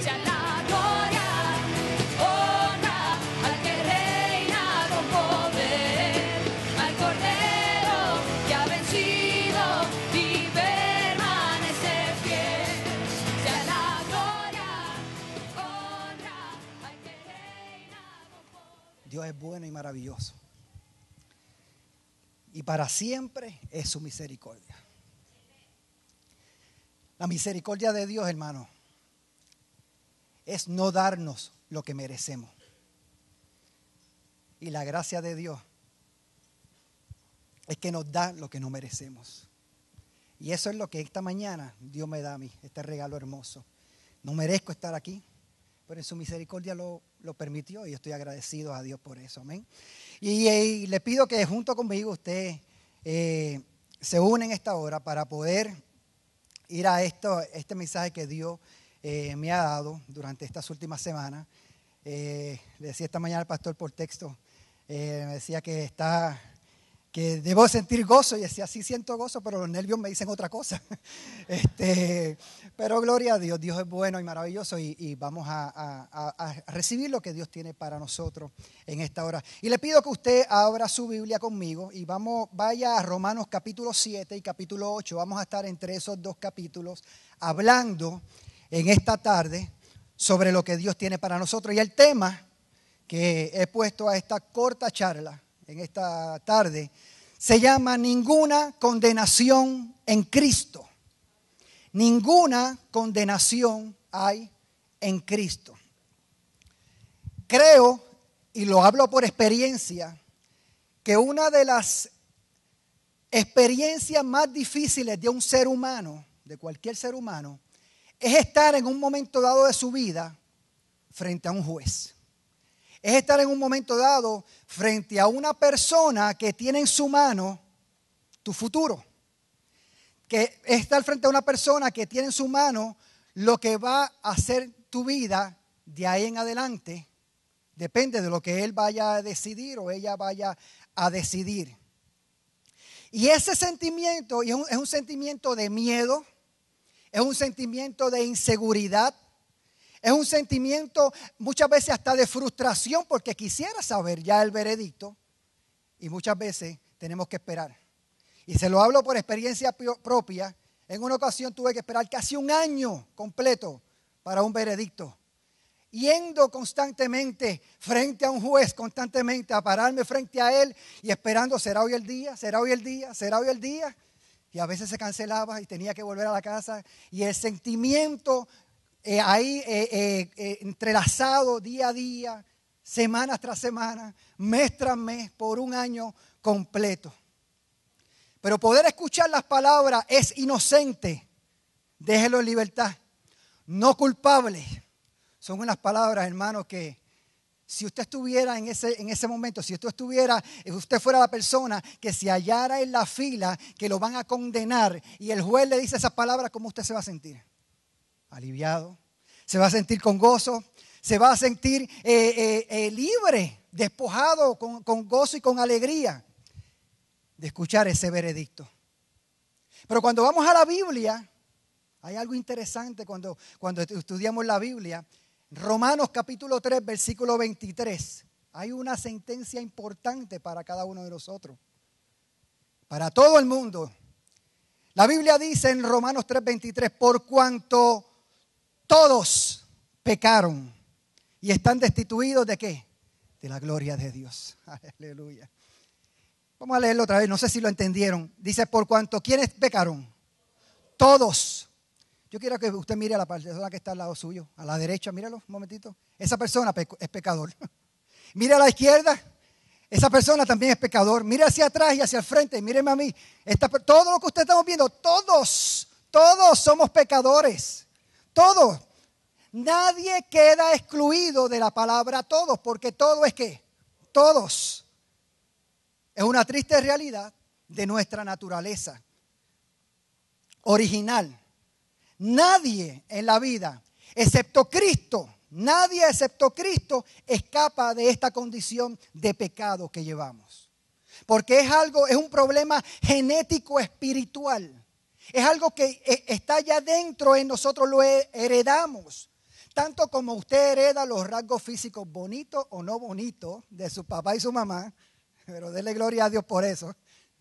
Sea la gloria, honra al que reina con poder, al cordero que ha vencido y permanece fiel. Sea la gloria, honra al que reina con poder. Dios es bueno y maravilloso, y para siempre es su misericordia. La misericordia de Dios, hermano es no darnos lo que merecemos. Y la gracia de Dios es que nos da lo que no merecemos. Y eso es lo que esta mañana Dios me da a mí, este regalo hermoso. No merezco estar aquí, pero en su misericordia lo, permitió y estoy agradecido a Dios por eso. Amén. Y, le pido que junto conmigo usted eh, se une en esta hora para poder ir a esto, este mensaje que Dios eh, me ha dado durante estas últimas semanas. Eh, le decía esta mañana al pastor por texto, eh, me decía que está que debo sentir gozo y decía, sí siento gozo, pero los nervios me dicen otra cosa. este, pero gloria a Dios, Dios es bueno y maravilloso y, vamos a, recibir lo que Dios tiene para nosotros en esta hora. Y le pido que usted abra su Biblia conmigo y vamos, vaya a Romanos capítulo 7 y capítulo 8, vamos a estar entre esos dos capítulos hablando en esta tarde sobre lo que Dios tiene para nosotros. Y el tema que he puesto a esta corta charla en esta tarde se llama Ninguna condenación en Cristo. Ninguna condenación hay en Cristo. Creo, y lo hablo por experiencia, que una de las experiencias más difíciles de un ser humano, de cualquier ser humano, es estar en un momento dado de su vida frente a un juez. Es estar en un momento dado frente a una persona que tiene en su mano tu futuro. Que es estar frente a una persona que tiene en su mano lo que va a hacer tu vida de ahí en adelante. Depende de lo que él vaya a decidir o ella vaya a decidir. Y ese sentimiento es un sentimiento de miedo, es un sentimiento de inseguridad, es un sentimiento muchas veces hasta de frustración porque quisiera saber ya el veredicto y muchas veces tenemos que esperar. Y se lo hablo por experiencia propia. En una ocasión tuve que esperar casi un año completo para un veredicto. Yendo constantemente frente a un juez, constantemente a pararme frente a él y esperando, ¿será hoy el día? ¿Será hoy el día? ¿Será hoy el día? y a veces se cancelaba y tenía que volver a la casa y el sentimiento eh, ahí eh, eh, entrelazado día a día, semana tras semana, mes tras mes, por un año completo. Pero poder escuchar las palabras es inocente. Déjelo en libertad. No culpable. Son unas palabras, hermanos, que si usted estuviera en ese, en ese momento, si usted estuviera, eh, usted fuera la persona que se hallara en la fila, que lo van a condenar y el juez le dice esas palabras, ¿cómo usted se va a sentir? Aliviado, se va a sentir con gozo, se va a sentir eh, eh, libre, despojado con, gozo y con alegría de escuchar ese veredicto. Pero cuando vamos a la Biblia, hay algo interesante cuando, cuando estudiamos la Biblia, Romanos capítulo 3, versículo 23. Hay una sentencia importante para cada uno de nosotros, para todo el mundo. La Biblia dice en Romanos 3, 23, por cuanto todos pecaron y están destituidos de qué? De la gloria de Dios. Aleluya. Vamos a leerlo otra vez, no sé si lo entendieron. Dice, por cuanto quienes pecaron, todos yo quiero que usted mire a la persona que está al lado suyo, a la derecha, míralo un momentito. Esa persona es pecador. Mire a la izquierda, esa persona también es pecador. Mire hacia atrás y hacia el frente, míreme a mí. todo lo que usted estamos viendo, todos, todos somos pecadores. Todos. Nadie queda excluido de la palabra todos, porque todo es que todos. Es una triste realidad de nuestra naturaleza original Nadie en la vida, excepto Cristo, nadie excepto Cristo escapa de esta condición de pecado que llevamos. Porque es algo, es un problema genético espiritual. Es algo que eh, está ya dentro en nosotros, lo heredamos. Tanto como usted hereda los rasgos físicos bonitos o no bonitos de su papá y su mamá, pero déle gloria a Dios por eso.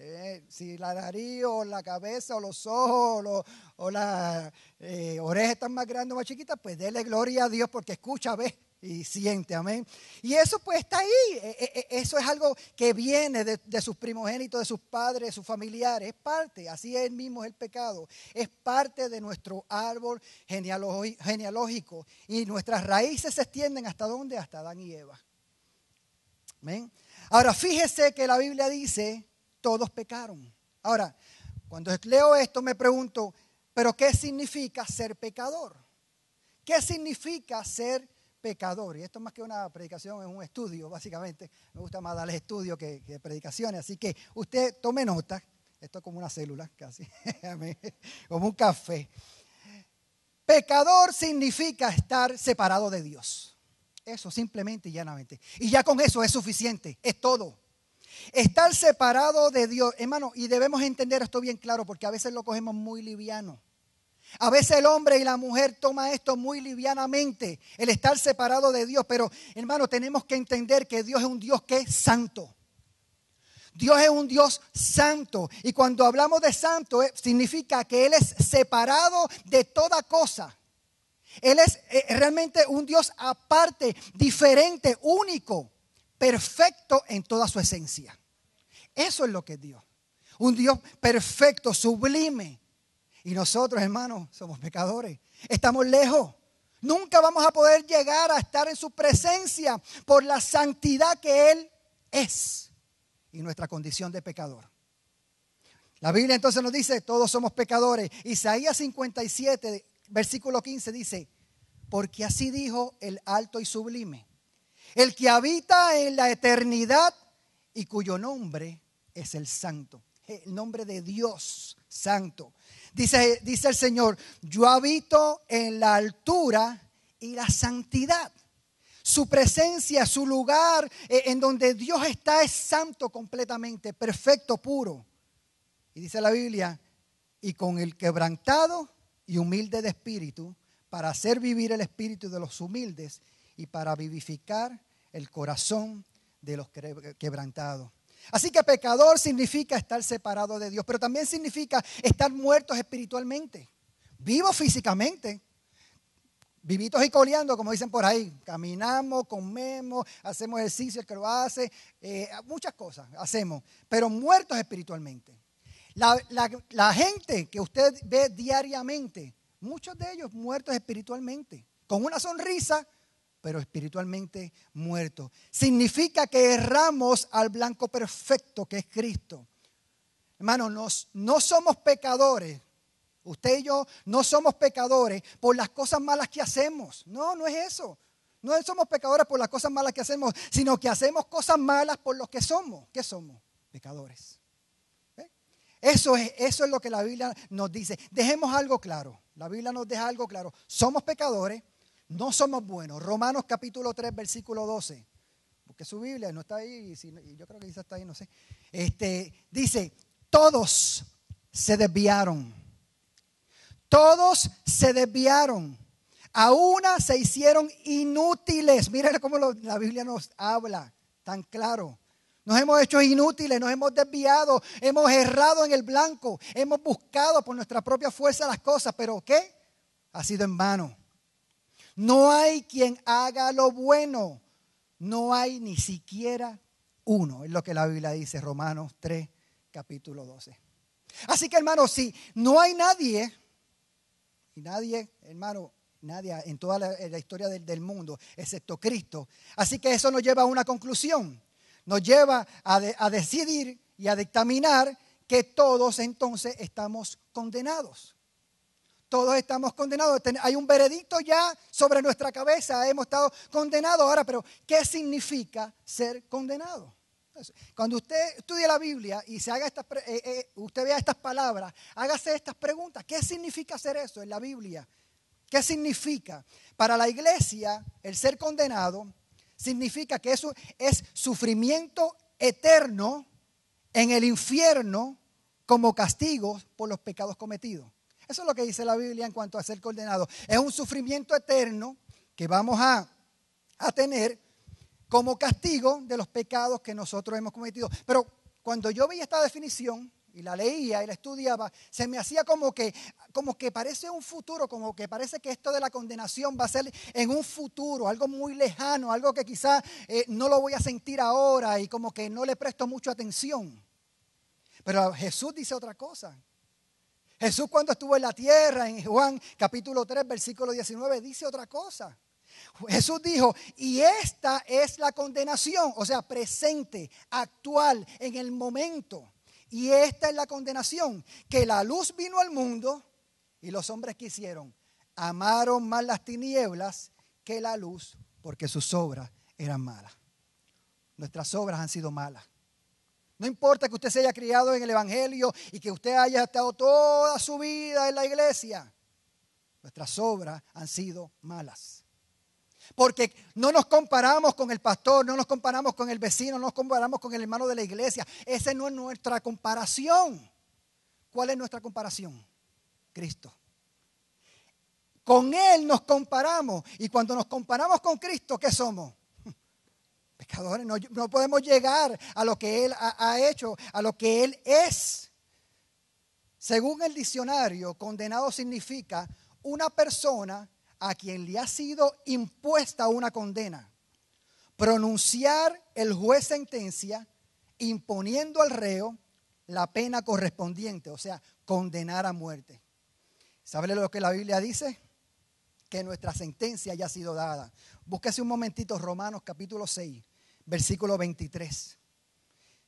Eh, si la nariz o la cabeza o los ojos o, las eh, orejas están más grandes o más chiquitas, pues déle gloria a Dios porque escucha, ve y siente, amén. Y eso pues está ahí, e, e, e, eso es algo que viene de, sus primogénitos, de sus padres, de sus familiares, es parte, así es mismo es el pecado, es parte de nuestro árbol genealógico y nuestras raíces se extienden hasta dónde, hasta Adán y Eva. Amén. Ahora fíjese que la Biblia dice todos pecaron. Ahora, cuando leo esto me pregunto, ¿pero qué significa ser pecador? ¿Qué significa ser pecador? Y esto más que una predicación es un estudio, básicamente. Me gusta más darles estudio que, que, predicaciones. Así que usted tome nota. Esto es como una célula, casi. como un café. Pecador significa estar separado de Dios. Eso simplemente y llanamente. Y ya con eso es suficiente. Es todo. Estar separado de Dios, hermano, y debemos entender esto bien claro porque a veces lo cogemos muy liviano. A veces el hombre y la mujer toma esto muy livianamente, el estar separado de Dios, pero hermano, tenemos que entender que Dios es un Dios que es santo. Dios es un Dios santo. Y cuando hablamos de santo, eh, significa que Él es separado de toda cosa. Él es eh, realmente un Dios aparte, diferente, único perfecto en toda su esencia. Eso es lo que es Dios. Un Dios perfecto, sublime. Y nosotros, hermanos, somos pecadores. Estamos lejos. Nunca vamos a poder llegar a estar en su presencia por la santidad que Él es y nuestra condición de pecador. La Biblia entonces nos dice, todos somos pecadores. Isaías 57, versículo 15 dice, porque así dijo el alto y sublime, el que habita en la eternidad y cuyo nombre es el santo, el nombre de Dios santo. Dice, dice el Señor, yo habito en la altura y la santidad. Su presencia, su lugar eh, en donde Dios está es santo completamente, perfecto, puro. Y dice la Biblia, y con el quebrantado y humilde de espíritu, para hacer vivir el espíritu de los humildes y para vivificar el corazón de los quebrantados. Así que pecador significa estar separado de Dios, pero también significa estar muertos espiritualmente, vivos físicamente, vivitos y coleando, como dicen por ahí. Caminamos, comemos, hacemos ejercicio, el que lo hace, eh, muchas cosas hacemos, pero muertos espiritualmente. la gente que usted ve diariamente, muchos de ellos muertos espiritualmente, con una sonrisa, pero espiritualmente muerto. Significa que erramos al blanco perfecto que es Cristo. Hermanos, no somos pecadores. Usted y yo no somos pecadores por las cosas malas que hacemos. No, no es eso. No somos pecadores por las cosas malas que hacemos, sino que hacemos cosas malas por lo que somos. ¿Qué somos? Pecadores. Eso es, eso es lo que la Biblia nos dice. Dejemos algo claro. La Biblia nos deja algo claro. Somos pecadores, no somos buenos. Romanos capítulo 3, versículo 12. Porque su Biblia no está ahí, yo creo que quizás está ahí, no sé. Este, dice, todos se desviaron. Todos se desviaron. A una se hicieron inútiles. Miren cómo la Biblia nos habla tan claro. Nos hemos hecho inútiles, nos hemos desviado, hemos errado en el blanco, hemos buscado por nuestra propia fuerza las cosas, pero ¿qué? Ha sido en vano. No hay quien haga lo bueno. No hay ni siquiera uno. Es lo que la Biblia dice, Romanos 3, capítulo 12. Así que hermano, si no hay nadie, y nadie, hermano, nadie en toda la, historia del, mundo, excepto Cristo. Así que eso nos lleva a una conclusión. Nos lleva a decidir y a dictaminar que todos entonces estamos condenados. Todos estamos condenados. Hay un veredicto ya sobre nuestra cabeza. Hemos estado condenados ahora, pero ¿qué significa ser condenado? cuando usted estudie la Biblia y se haga eh, eh, usted vea estas palabras, hágase estas preguntas. ¿Qué significa hacer eso en la Biblia? ¿Qué significa? Para la iglesia, el ser condenado significa que eso es sufrimiento eterno en el infierno como castigo por los pecados cometidos. Eso es lo que dice la Biblia en cuanto a ser condenado. Es un sufrimiento eterno que vamos a, tener como castigo de los pecados que nosotros hemos cometido. Pero cuando yo vi esta definición y la leía y la estudiaba, se me hacía como que, como que parece un futuro, como que parece que esto de la condenación va a ser en un futuro, algo muy lejano, algo que quizá eh, no lo voy a sentir ahora y como que no le presto mucha atención. Pero Jesús dice otra cosa. Jesús cuando estuvo en la tierra, en Juan capítulo 3, versículo 19, dice otra cosa. Jesús dijo, y esta es la condenación, o sea, presente, actual, en el momento. Y esta es la condenación, que la luz vino al mundo y los hombres que hicieron amaron más las tinieblas que la luz, porque sus obras eran malas. Nuestras obras han sido malas. No importa que usted se haya criado en el Evangelio y que usted haya estado toda su vida en la iglesia. Nuestras obras han sido malas. Porque no nos comparamos con el pastor, no nos comparamos con el vecino, no nos comparamos con el hermano de la iglesia. Esa no es nuestra comparación. ¿Cuál es nuestra comparación? Cristo. Con Él nos comparamos. Y cuando nos comparamos con Cristo, ¿qué somos? no, podemos llegar a lo que Él ha, hecho, a lo que Él es. Según el diccionario, condenado significa una persona a quien le ha sido impuesta una condena. Pronunciar el juez sentencia imponiendo al reo la pena correspondiente, o sea, condenar a muerte. ¿Sabe lo que la Biblia dice? Que nuestra sentencia ya ha sido dada. Búsquese un momentito Romanos capítulo 6 versículo 23.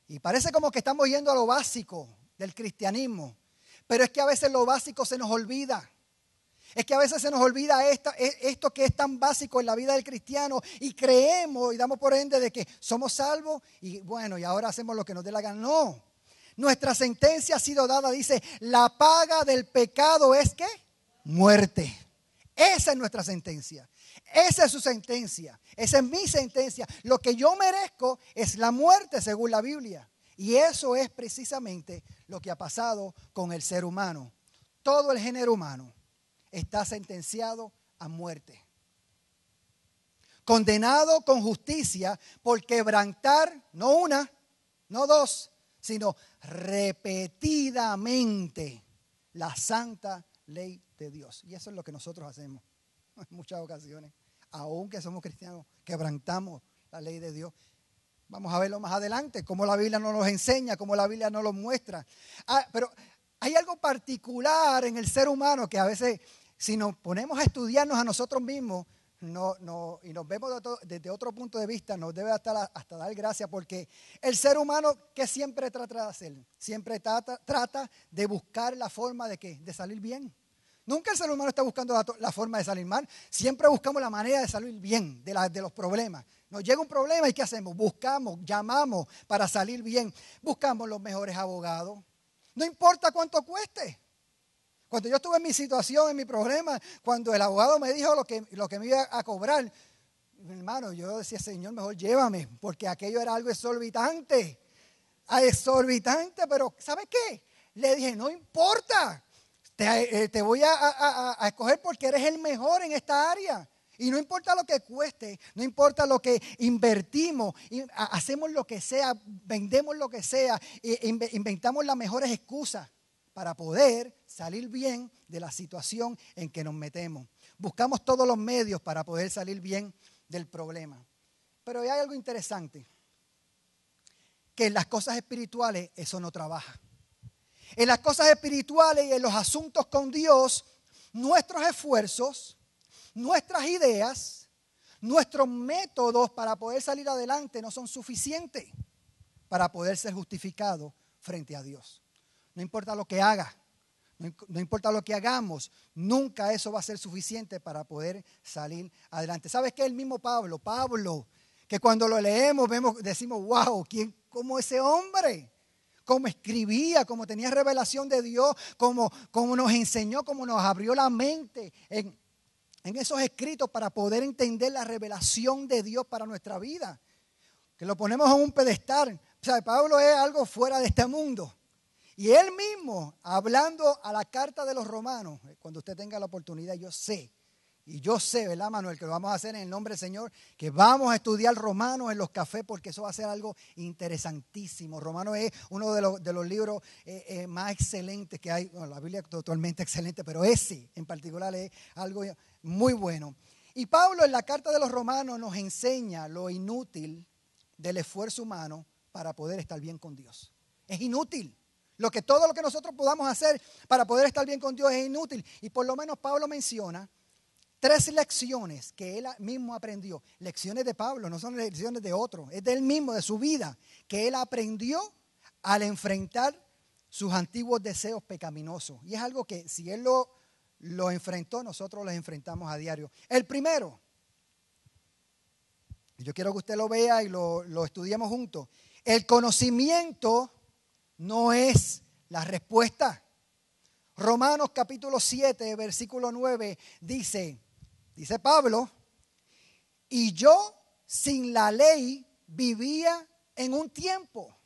Y parece como que estamos yendo a lo básico del cristianismo, pero es que a veces lo básico se nos olvida. Es que a veces se nos olvida e, esto que es tan básico en la vida del cristiano y creemos y damos por ende de que somos salvos y bueno, y ahora hacemos lo que nos dé la gana. No, nuestra sentencia ha sido dada, dice, la paga del pecado es que muerte. Esa es nuestra sentencia. Esa es su sentencia, esa es mi sentencia. Lo que yo merezco es la muerte según la Biblia. Y eso es precisamente lo que ha pasado con el ser humano. Todo el género humano está sentenciado a muerte. Condenado con justicia por quebrantar, no una, no dos, sino repetidamente la santa ley de Dios. Y eso es lo que nosotros hacemos en muchas ocasiones aunque somos cristianos, quebrantamos la ley de Dios. Vamos a verlo más adelante, cómo la Biblia nos enseña, cómo la Biblia nos muestra. Ah, pero hay algo particular en el ser humano que a veces, si nos ponemos a estudiarnos a nosotros mismos no, no, y nos vemos desde otro punto de vista, nos debe hasta, hasta dar gracia, porque el ser humano, que siempre trata de hacer? Siempre trata, trata de buscar la forma de, que de salir bien. Nunca el ser humano está buscando la, forma de salir mal. Siempre buscamos la manera de salir bien de, los problemas. Nos llega un problema y ¿qué hacemos? Buscamos, llamamos para salir bien. Buscamos los mejores abogados. No importa cuánto cueste. Cuando yo estuve en mi situación, en mi problema, cuando el abogado me dijo lo que, me iba a cobrar, hermano, yo decía, Señor, mejor llévame, porque aquello era algo exorbitante. Exorbitante, pero ¿sabe qué? Le dije, no importa, eh, te, voy a, escoger porque eres el mejor en esta área. Y no importa lo que cueste, no importa lo que invertimos, hacemos lo que sea, vendemos lo que sea, e inventamos las mejores excusas para poder salir bien de la situación en que nos metemos. Buscamos todos los medios para poder salir bien del problema. Pero hay algo interesante, que en las cosas espirituales eso no trabaja en las cosas espirituales y en los asuntos con Dios, nuestros esfuerzos, nuestras ideas, nuestros métodos para poder salir adelante no son suficientes para poder ser justificados frente a Dios. No importa lo que haga, no importa lo que hagamos, nunca eso va a ser suficiente para poder salir adelante. ¿Sabes qué? El mismo Pablo, Pablo, que cuando lo leemos vemos, decimos, wow, ¿quién, ¿cómo ese hombre? cómo escribía, cómo tenía revelación de Dios, cómo, nos enseñó, cómo nos abrió la mente en, en esos escritos para poder entender la revelación de Dios para nuestra vida. Que lo ponemos en un pedestal. O sea, Pablo es algo fuera de este mundo. Y él mismo, hablando a la carta de los romanos, eh, cuando usted tenga la oportunidad, yo sé y yo sé, ¿verdad, Manuel? Que lo vamos a hacer en el nombre del Señor, que vamos a estudiar Romanos en los cafés porque eso va a ser algo interesantísimo. Romanos es uno de los, libros eh, eh, más excelentes que hay. Bueno, la Biblia es totalmente excelente, pero ese en particular es algo muy bueno. Y Pablo en la carta de los Romanos nos enseña lo inútil del esfuerzo humano para poder estar bien con Dios. Es inútil. Lo que todo lo que nosotros podamos hacer para poder estar bien con Dios es inútil. Y por lo menos Pablo menciona tres lecciones que él mismo aprendió. Lecciones de Pablo, no son lecciones de otro, es de él mismo, de su vida, que él aprendió al enfrentar sus antiguos deseos pecaminosos. Y es algo que si él lo, lo enfrentó, nosotros lo enfrentamos a diario. El primero, yo quiero que usted lo vea y lo, lo estudiemos juntos, el conocimiento no es la respuesta. Romanos capítulo 7, versículo 9 dice, dice Pablo, y yo sin la ley vivía en un tiempo,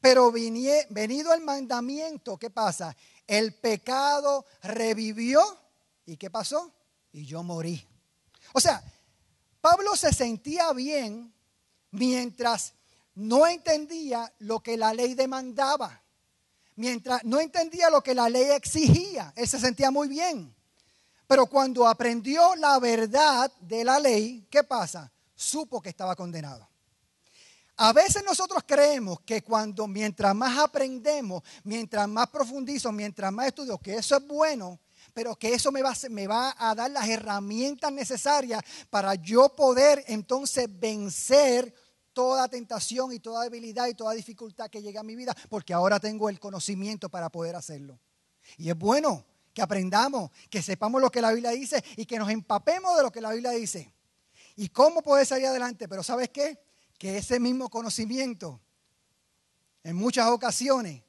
pero venido el mandamiento, ¿qué pasa? El pecado revivió y ¿qué pasó? Y yo morí. O sea, Pablo se sentía bien mientras no entendía lo que la ley demandaba, mientras no entendía lo que la ley exigía, él se sentía muy bien. Pero cuando aprendió la verdad de la ley, ¿qué pasa? Supo que estaba condenado. A veces nosotros creemos que cuando mientras más aprendemos, mientras más profundizo, mientras más estudio, que eso es bueno, pero que eso me va, me va a dar las herramientas necesarias para yo poder entonces vencer toda tentación y toda debilidad y toda dificultad que llegue a mi vida, porque ahora tengo el conocimiento para poder hacerlo. Y es bueno, que aprendamos, que sepamos lo que la Biblia dice y que nos empapemos de lo que la Biblia dice. ¿Y cómo poder salir adelante? Pero ¿sabes qué? Que ese mismo conocimiento en muchas ocasiones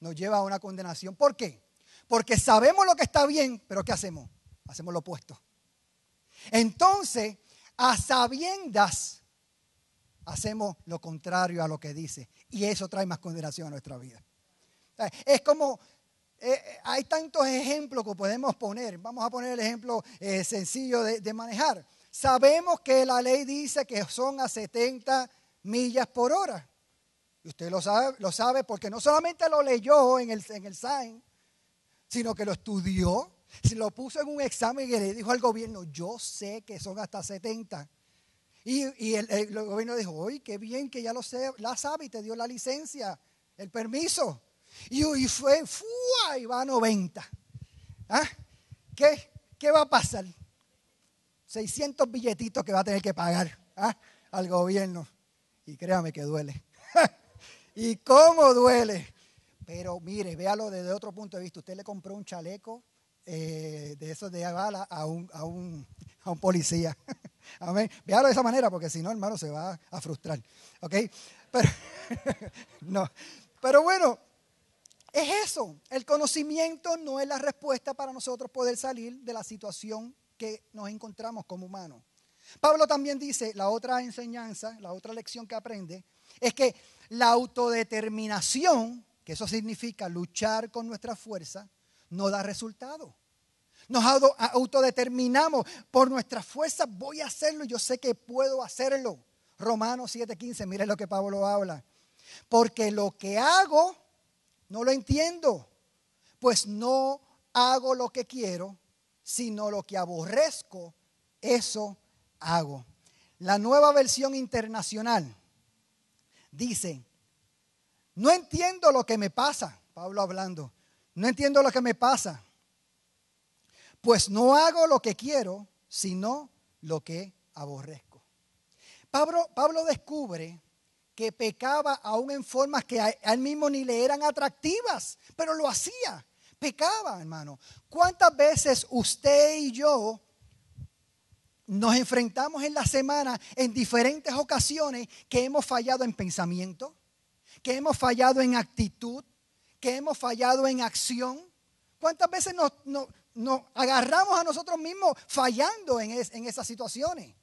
nos lleva a una condenación. ¿Por qué? Porque sabemos lo que está bien, pero ¿qué hacemos? Hacemos lo opuesto. Entonces, a sabiendas, hacemos lo contrario a lo que dice. Y eso trae más condenación a nuestra vida. Es como eh, eh, hay tantos ejemplos que podemos poner. Vamos a poner el ejemplo eh, sencillo de, manejar. Sabemos que la ley dice que son a 70 millas por hora. Y usted lo sabe, lo sabe porque no solamente lo leyó en el, en el sign, sino que lo estudió, lo puso en un examen y le dijo al gobierno, yo sé que son hasta 70. Y, el, gobierno dijo, oye, qué bien que ya lo sé, la sabe y te dio la licencia, el permiso. Y, fue, fue, y va a 90. ¿Ah? ¿Qué, ¿Qué va a pasar? 600 billetitos que va a tener que pagar ¿ah? al gobierno. Y créame que duele. ¿Y cómo duele? Pero mire, véalo desde otro punto de vista. Usted le compró un chaleco eh, de esos de bala a un, a un policía. Véalo de esa manera, porque si no, hermano, se va a frustrar. ¿Ok? Pero, no. Pero bueno, es eso, el conocimiento no es la respuesta para nosotros poder salir de la situación que nos encontramos como humanos. Pablo también dice, la otra enseñanza, la otra lección que aprende, es que la autodeterminación, que eso significa luchar con nuestra fuerza, no da resultado. Nos autodeterminamos por nuestra fuerza, voy a hacerlo, yo sé que puedo hacerlo. Romanos 7:15, mire lo que Pablo habla. Porque lo que hago no lo entiendo, pues no hago lo que quiero, sino lo que aborrezco, eso hago. La nueva versión internacional dice, no entiendo lo que me pasa, Pablo hablando, no entiendo lo que me pasa, pues no hago lo que quiero, sino lo que aborrezco. Pablo, Pablo descubre que pecaba aún en formas que a él mismo ni le eran atractivas, pero lo hacía, pecaba, hermano. ¿Cuántas veces usted y yo nos enfrentamos en la semana en diferentes ocasiones que hemos fallado en pensamiento, que hemos fallado en actitud, que hemos fallado en acción? ¿Cuántas veces nos, agarramos a nosotros mismos fallando en, en esas situaciones?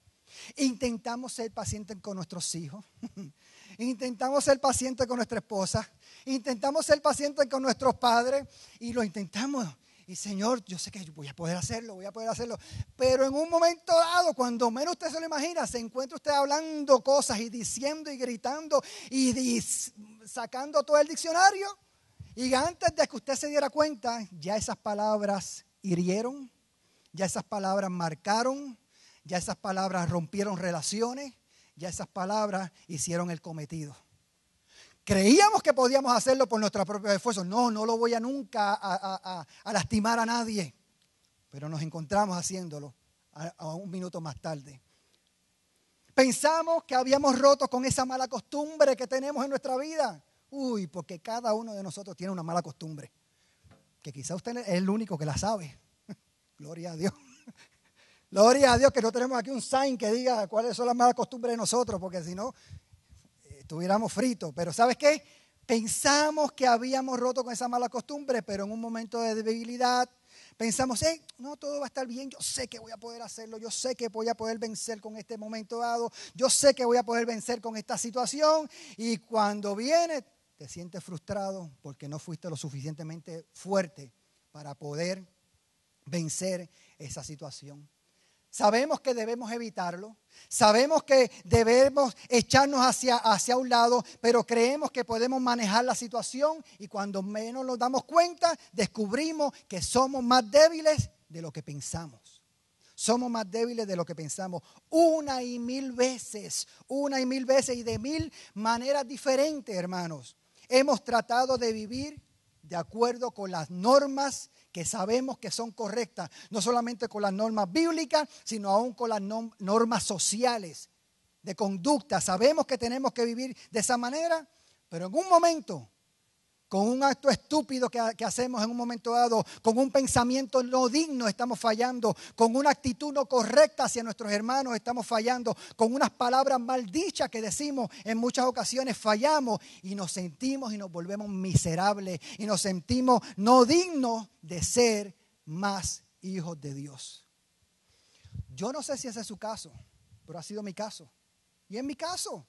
Intentamos ser pacientes con nuestros hijos. intentamos ser pacientes con nuestra esposa, intentamos ser pacientes con nuestros padres y lo intentamos. Y Señor, yo sé que voy a poder hacerlo, voy a poder hacerlo. Pero en un momento dado, cuando menos usted se lo imagina, se encuentra usted hablando cosas y diciendo y gritando y sacando todo el diccionario. Y antes de que usted se diera cuenta, ya esas palabras hirieron, ya esas palabras marcaron, ya esas palabras rompieron relaciones, ya esas palabras hicieron el cometido. Creíamos que podíamos hacerlo por nuestros propios esfuerzos. No, no lo voy a nunca a, lastimar a nadie. Pero nos encontramos haciéndolo a, a un minuto más tarde. Pensamos que habíamos roto con esa mala costumbre que tenemos en nuestra vida. Uy, porque cada uno de nosotros tiene una mala costumbre. Que quizá usted es el único que la sabe. Gloria a Dios. Gloria a Dios que no tenemos aquí un sign que diga cuáles son las malas costumbres de nosotros, porque si no, eh, estuviéramos fritos. Pero ¿sabes qué? Pensamos que habíamos roto con esa mala costumbre, pero en un momento de debilidad pensamos, eh, no, todo va a estar bien, yo sé que voy a poder hacerlo, yo sé que voy a poder vencer con este momento dado, yo sé que voy a poder vencer con esta situación. Y cuando viene, te sientes frustrado porque no fuiste lo suficientemente fuerte para poder vencer esa situación. Sabemos que debemos evitarlo. Sabemos que debemos echarnos hacia, hacia un lado, pero creemos que podemos manejar la situación y cuando menos nos damos cuenta, descubrimos que somos más débiles de lo que pensamos. Somos más débiles de lo que pensamos una y mil veces, una y mil veces y de mil maneras diferentes, hermanos. Hemos tratado de vivir de acuerdo con las normas que sabemos que son correctas, no solamente con las normas bíblicas, sino aún con las normas sociales de conducta. Sabemos que tenemos que vivir de esa manera, pero en un momento con un acto estúpido que, hacemos en un momento dado, con un pensamiento no digno estamos fallando, con una actitud no correcta hacia nuestros hermanos estamos fallando, con unas palabras maldichas que decimos en muchas ocasiones fallamos y nos sentimos y nos volvemos miserables y nos sentimos no dignos de ser más hijos de Dios. Yo no sé si ese es su caso, pero ha sido mi caso. Y en mi caso.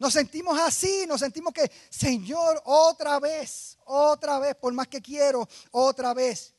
Nos sentimos así, nos sentimos que, Señor, otra vez, otra vez, por más que quiero, otra vez.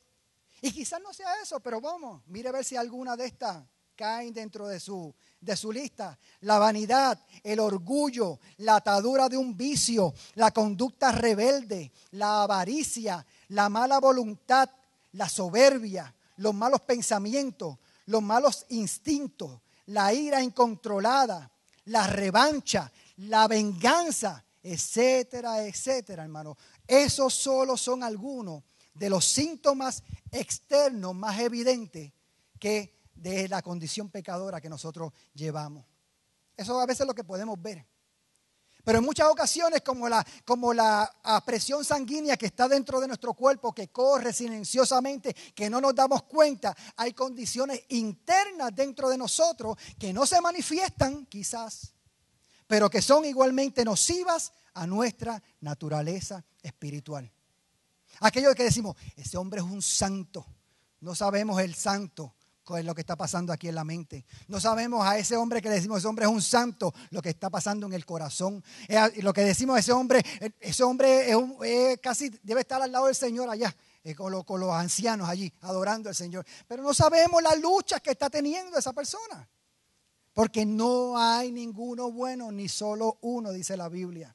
Y quizás no sea eso, pero vamos, mire a ver si alguna de estas caen dentro de su, de su lista. La vanidad, el orgullo, la atadura de un vicio, la conducta rebelde, la avaricia, la mala voluntad, la soberbia, los malos pensamientos, los malos instintos, la ira incontrolada, la revancha, la venganza, etcétera, etcétera, hermano. Esos solo son algunos de los síntomas externos más evidentes que de la condición pecadora que nosotros llevamos. Eso a veces es lo que podemos ver. Pero en muchas ocasiones, como la, como la presión sanguínea que está dentro de nuestro cuerpo, que corre silenciosamente, que no nos damos cuenta, hay condiciones internas dentro de nosotros que no se manifiestan, quizás, pero que son igualmente nocivas a nuestra naturaleza espiritual. Aquello que decimos, ese hombre es un santo. No sabemos el santo, es lo que está pasando aquí en la mente. No sabemos a ese hombre que le decimos, ese hombre es un santo, lo que está pasando en el corazón. Eh, lo que decimos ese hombre, eh, ese hombre es eh, casi debe estar al lado del Señor allá, con los, con los ancianos allí, adorando al Señor. Pero no sabemos las luchas que está teniendo esa persona. Porque no hay ninguno bueno, ni solo uno, dice la Biblia.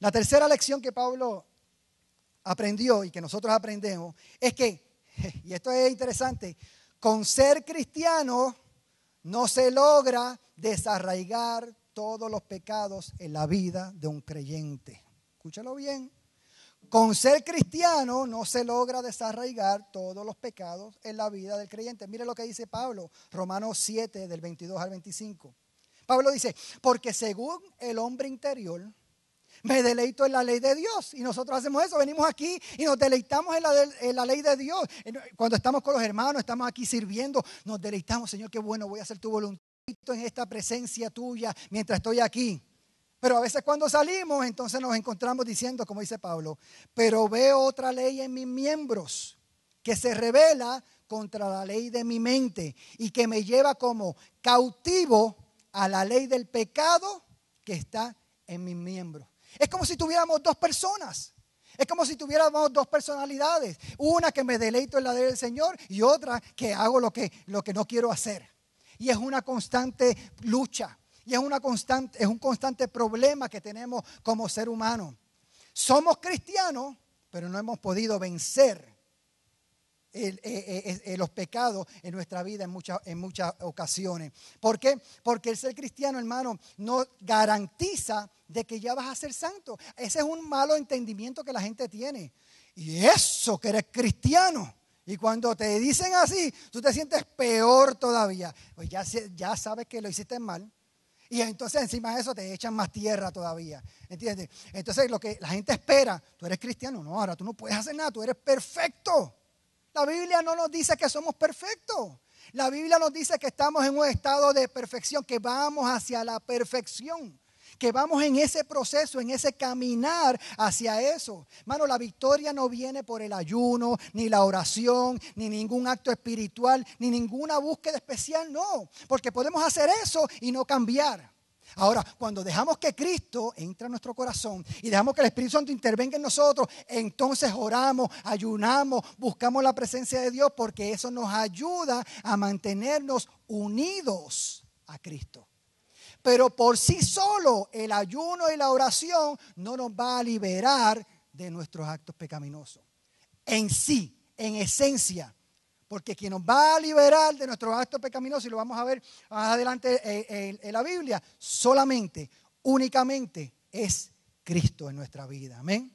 La tercera lección que Pablo aprendió y que nosotros aprendemos es que, y esto es interesante, con ser cristiano no se logra desarraigar todos los pecados en la vida de un creyente. Escúchalo bien. Con ser cristiano no se logra desarraigar todos los pecados en la vida del creyente. Mire lo que dice Pablo, Romanos 7, del 22 al 25. Pablo dice, porque según el hombre interior, me deleito en la ley de Dios. Y nosotros hacemos eso, venimos aquí y nos deleitamos en la, la, ley de Dios. Cuando estamos con los hermanos, estamos aquí sirviendo, nos deleitamos, Señor, qué bueno, voy a hacer tu voluntad en esta presencia tuya mientras estoy aquí. Pero a veces cuando salimos, entonces nos encontramos diciendo, como dice Pablo, pero veo otra ley en mis miembros que se revela contra la ley de mi mente y que me lleva como cautivo a la ley del pecado que está en mis miembros. Es como si tuviéramos dos personas. Es como si tuviéramos dos personalidades. Una que me deleito en la ley del Señor y otra que hago lo que, lo que no quiero hacer. Y es una constante lucha. Y es, una constante, es un constante problema que tenemos como ser humano. Somos cristianos, pero no hemos podido vencer e, e, e, los pecados en nuestra vida en muchas, en muchas ocasiones. ¿Por qué? Porque el ser cristiano, hermano, no garantiza de que ya vas a ser santo. Ese es un malo entendimiento que la gente tiene. Y eso que eres cristiano. Y cuando te dicen así, tú te sientes peor todavía. Pues ya sabes que lo hiciste mal. Y entonces encima de eso te echan más tierra todavía. ¿Entiendes? Entonces lo que la gente espera, tú eres cristiano, no, ahora tú no puedes hacer nada, tú eres perfecto. La Biblia no nos dice que somos perfectos. La Biblia nos dice que estamos en un estado de perfección, que vamos hacia la perfección que vamos en ese proceso, en ese caminar hacia eso. Mano, la victoria no viene por el ayuno, ni la oración, ni ningún acto espiritual, ni ninguna búsqueda especial, no, porque podemos hacer eso y no cambiar. Ahora, cuando dejamos que Cristo entre en nuestro corazón y dejamos que el Espíritu Santo intervenga en nosotros, entonces oramos, ayunamos, buscamos la presencia de Dios porque eso nos ayuda a mantenernos unidos a Cristo. Pero por sí solo el ayuno y la oración no nos va a liberar de nuestros actos pecaminosos. En sí, en esencia. Porque quien nos va a liberar de nuestros actos pecaminosos, y lo vamos a ver más adelante en la Biblia, solamente, únicamente es Cristo en nuestra vida. Amén.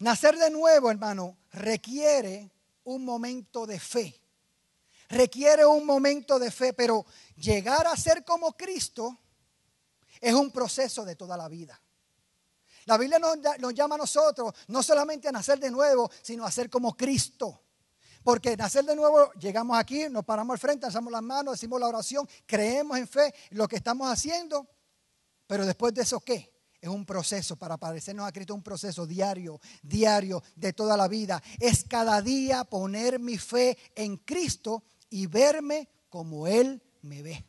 Nacer de nuevo, hermano, requiere un momento de fe requiere un momento de fe, pero llegar a ser como Cristo es un proceso de toda la vida. La Biblia nos, llama a nosotros no solamente a nacer de nuevo, sino a ser como Cristo. Porque nacer de nuevo, llegamos aquí, nos paramos al frente, alzamos las manos, decimos la oración, creemos en fe lo que estamos haciendo. Pero después de eso, ¿qué? Es un proceso para parecernos a Cristo, un proceso diario, diario de toda la vida. Es cada día poner mi fe en Cristo y verme como Él me ve.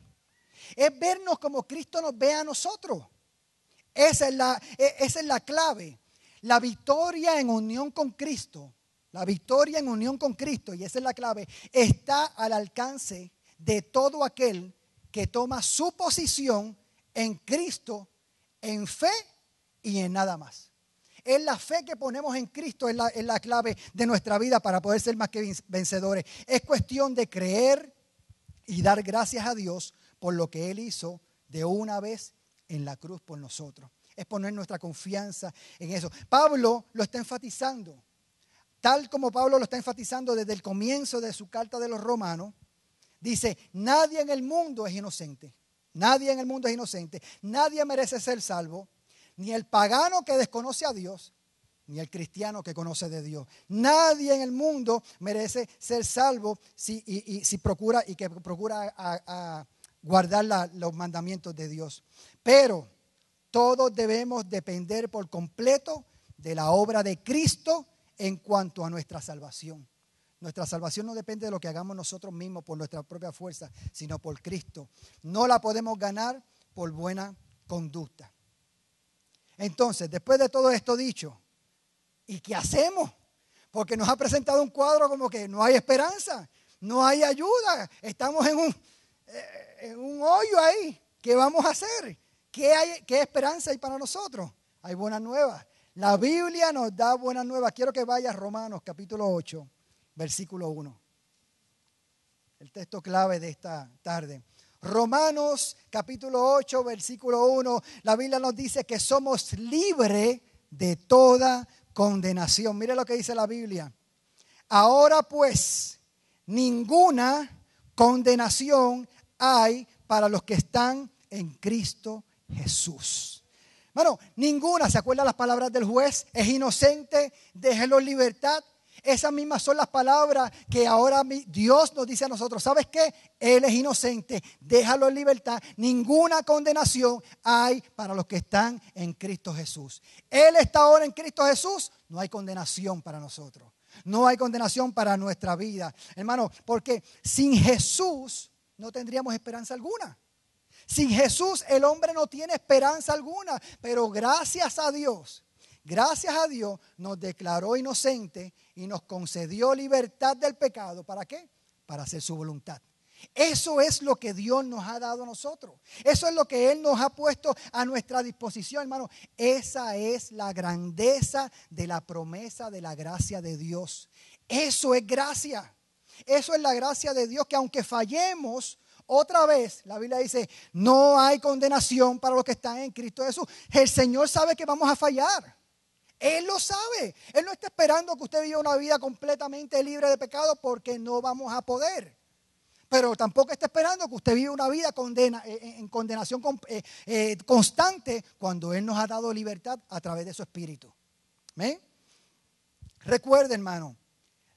Es vernos como Cristo nos ve a nosotros. Esa es la, e, esa es la clave. La victoria en unión con Cristo, la victoria en unión con Cristo, y esa es la clave, está al alcance de todo aquel que toma su posición en Cristo, en fe y en nada más. Es la fe que ponemos en Cristo, es la, la clave de nuestra vida para poder ser más que vencedores. Es cuestión de creer y dar gracias a Dios por lo que Él hizo de una vez en la cruz por nosotros. Es poner nuestra confianza en eso. Pablo lo está enfatizando. Tal como Pablo lo está enfatizando desde el comienzo de su carta de los romanos, dice, nadie en el mundo es inocente. Nadie en el mundo es inocente. Nadie merece ser salvo ni el pagano que desconoce a Dios, ni el cristiano que conoce de Dios. Nadie en el mundo merece ser salvo si, y, si procura y que procura a, guardar los mandamientos de Dios. Pero todos debemos depender por completo de la obra de Cristo en cuanto a nuestra salvación. Nuestra salvación no depende de lo que hagamos nosotros mismos por nuestra propia fuerza, sino por Cristo. No la podemos ganar por buena conducta. Entonces, después de todo esto dicho, ¿y qué hacemos? Porque nos ha presentado un cuadro como que no hay esperanza, no hay ayuda, estamos eh, en un, hoyo ahí. ¿Qué vamos a hacer? ¿Qué, hay, ¿Qué esperanza hay para nosotros? Hay buenas nuevas. La Biblia nos da buenas nuevas. Quiero que vayas Romanos capítulo 8, versículo 1. El texto clave de esta tarde. Romanos capítulo 8, versículo 1, la Biblia nos dice que somos libres de toda condenación. Mire lo que dice la Biblia. Ahora pues, ninguna condenación hay para los que están en Cristo Jesús. Bueno, ninguna, ¿se acuerdan las palabras del juez? Es inocente, déjelo en libertad esas mismas son las palabras que ahora Dios nos dice a nosotros. ¿Sabes qué? Él es inocente. Déjalo en libertad. Ninguna condenación hay para los que están en Cristo Jesús. Él está ahora en Cristo Jesús. No hay condenación para nosotros. No hay condenación para nuestra vida. Hermano, porque sin Jesús no tendríamos esperanza alguna. Sin Jesús el hombre no tiene esperanza alguna. Pero gracias a Dios, gracias a Dios nos declaró inocente y nos concedió libertad del pecado. ¿Para qué? Para hacer su voluntad. Eso es lo que Dios nos ha dado a nosotros. Eso es lo que Él nos ha puesto a nuestra disposición, hermano. Esa es la grandeza de la promesa de la gracia de Dios. Eso es gracia. Eso es la gracia de Dios que aunque fallemos, otra vez, la Biblia dice, no hay condenación para los que están en Cristo Jesús. El Señor sabe que vamos a fallar. Él lo sabe. Él no está esperando que usted viva una vida completamente libre de pecado porque no vamos a poder. Pero tampoco está esperando que usted viva una vida eh, eh, en condenación eh, constante cuando Él nos ha dado libertad a través de su Espíritu. ¿Ven? Recuerde, hermano,